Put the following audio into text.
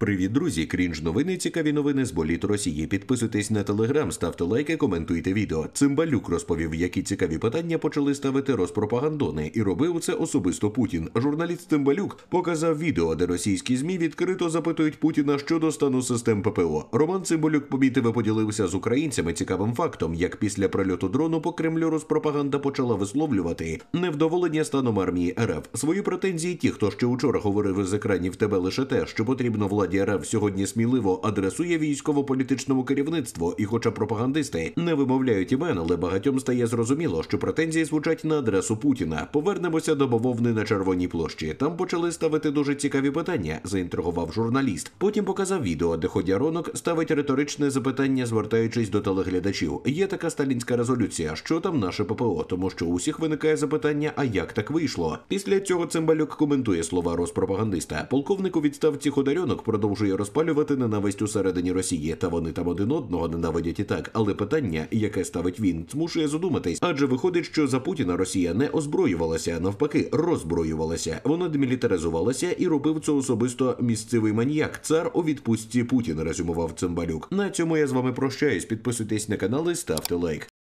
Привіт, друзі! Крінж новини, цікаві новини з боліт Росії. Підписуйтесь на телеграм, ставте лайки, коментуйте відео. Цимбалюк розповів, які цікаві питання почали ставити розпропагандони, і робив це особисто Путін. Журналіст Цимбалюк показав відео, де російські змі відкрито запитують Путіна щодо стану систем ППО. Роман Цимбалюк помітив поділився з українцями цікавим фактом, як після прильоту дрону по Кремлю розпропаганда почала висловлювати невдоволення станом армії РФ. Свої претензії, ті, хто ще учора говорив із екранів, тебе лише те, що потрібно владі владі РФ сьогодні сміливо адресує військово-політичному керівництву, і, хоча пропагандисти не вимовляють імен, але багатьом стає зрозуміло, що претензії звучать на адресу Путіна. Повернемося до бавовни на червоній площі. Там почали ставити дуже цікаві питання, заінтригував журналіст. Потім показав відео, де ходяронок ставить риторичне запитання, звертаючись до телеглядачів. Є така сталінська резолюція, що там наше ППО, тому що усіх виникає запитання, а як так вийшло? Після цього цимбалюк коментує слова розпропагандиста. Полковнику відставці Ходорьонок про продовжує розпалювати ненависть усередині Росії, та вони там один одного ненавидять і так. Але питання, яке ставить він, змушує задуматись, адже виходить, що за Путіна Росія не озброювалася, а навпаки, роззброювалася. Вона демілітаризувалася і робив це особисто місцевий маніяк. Цар у відпустці Путін резюмував Цимбалюк. На цьому я з вами прощаюсь. Підписуйтесь на канал і ставте лайк.